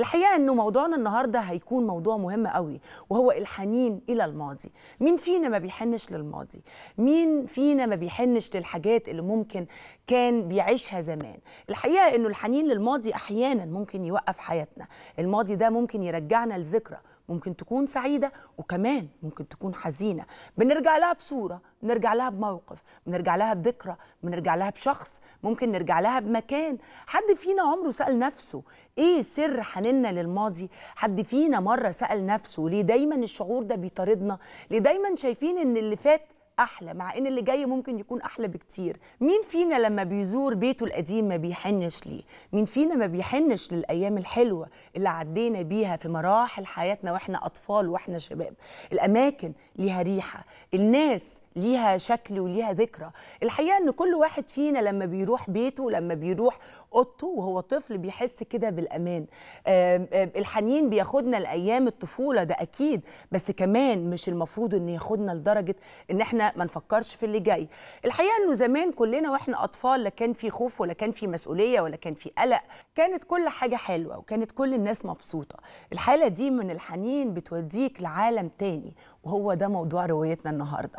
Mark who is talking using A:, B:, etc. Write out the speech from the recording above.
A: الحقيقه انه موضوعنا النهارده هيكون موضوع مهم قوي وهو الحنين الى الماضي مين فينا ما بيحنش للماضي مين فينا ما بيحنش للحاجات اللي ممكن كان بيعيشها زمان الحقيقه انه الحنين للماضي احيانا ممكن يوقف حياتنا الماضي ده ممكن يرجعنا لذكرى ممكن تكون سعيده وكمان ممكن تكون حزينه بنرجع لها بصوره بنرجع لها بموقف بنرجع لها بذكرى بنرجع لها بشخص ممكن نرجع لها بمكان حد فينا عمره سال نفسه ايه سر حنيننا للماضي حد فينا مره سال نفسه ليه دايما الشعور ده بيطاردنا ليه دايما شايفين ان اللي فات احلى مع ان اللي جاي ممكن يكون احلى بكتير مين فينا لما بيزور بيته القديم ما بيحنش ليه مين فينا ما بيحنش للايام الحلوه اللي عدينا بيها في مراحل حياتنا واحنا اطفال واحنا شباب الاماكن ليها ريحه الناس ليها شكل وليها ذكرى الحقيقه ان كل واحد فينا لما بيروح بيته لما بيروح اوضته وهو طفل بيحس كده بالامان الحنين بياخدنا لايام الطفوله ده اكيد بس كمان مش المفروض انه ياخدنا لدرجه ان احنا ما نفكرش في اللي جاي الحقيقه انه زمان كلنا واحنا اطفال لا كان في خوف ولا كان في مسؤوليه ولا كان في قلق كانت كل حاجه حلوه وكانت كل الناس مبسوطه الحاله دي من الحنين بتوديك لعالم تاني وهو ده موضوع روايتنا النهارده